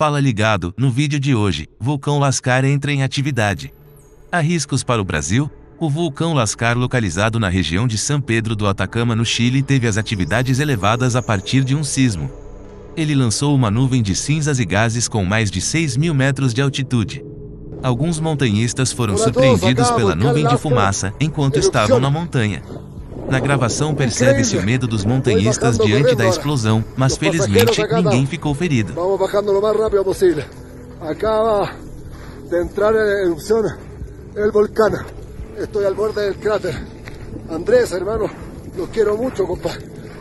Fala ligado, no vídeo de hoje, vulcão Lascar entra em atividade. Há riscos para o Brasil? O vulcão Lascar, localizado na região de São Pedro do Atacama, no Chile, teve as atividades elevadas a partir de um sismo. Ele lançou uma nuvem de cinzas e gases com mais de 6 mil metros de altitude. Alguns montanhistas foram surpreendidos pela nuvem de fumaça enquanto estavam na montanha. Na gravação percebe-se o medo dos montanhistas diante da explosão, mas felizmente ninguém ficou ferido. Vamos bajando o mais rápido possível. Acaba de entrar em erupção o volcão. Estou ao borde do cráter. Andrés, hermano, los quero muito, compa.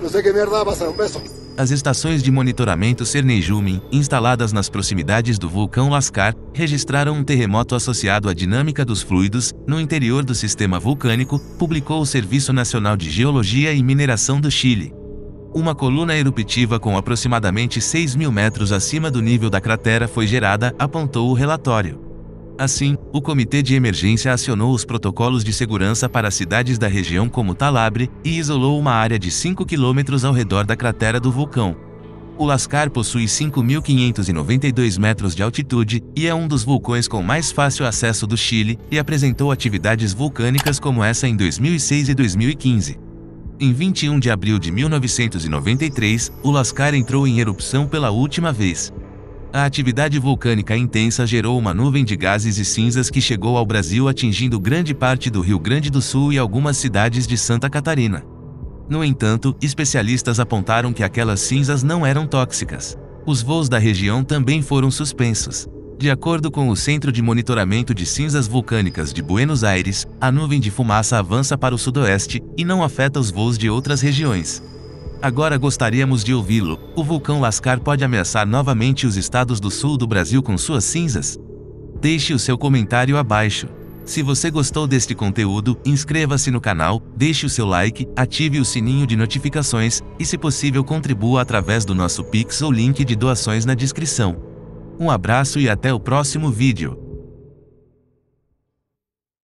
Não sé que mierda va a Um Un as estações de monitoramento Cernejumen, instaladas nas proximidades do vulcão Lascar, registraram um terremoto associado à dinâmica dos fluidos no interior do sistema vulcânico, publicou o Serviço Nacional de Geologia e Mineração do Chile. Uma coluna eruptiva com aproximadamente 6 mil metros acima do nível da cratera foi gerada, apontou o relatório. Assim, o Comitê de Emergência acionou os protocolos de segurança para cidades da região como Talabre e isolou uma área de 5 quilômetros ao redor da cratera do vulcão. O Lascar possui 5.592 metros de altitude e é um dos vulcões com mais fácil acesso do Chile e apresentou atividades vulcânicas como essa em 2006 e 2015 em 21 de abril de 1993, o Lascar entrou em erupção pela última vez. A atividade vulcânica intensa gerou uma nuvem de gases e cinzas que chegou ao Brasil atingindo grande parte do Rio Grande do Sul e algumas cidades de Santa Catarina. No entanto, especialistas apontaram que aquelas cinzas não eram tóxicas. Os voos da região também foram suspensos. De acordo com o Centro de Monitoramento de Cinzas Vulcânicas de Buenos Aires, a nuvem de fumaça avança para o sudoeste e não afeta os voos de outras regiões. Agora gostaríamos de ouvi-lo. O vulcão Lascar pode ameaçar novamente os estados do sul do Brasil com suas cinzas? Deixe o seu comentário abaixo. Se você gostou deste conteúdo, inscreva-se no canal, deixe o seu like, ative o sininho de notificações e, se possível, contribua através do nosso Pix ou link de doações na descrição. Um abraço e até o próximo vídeo.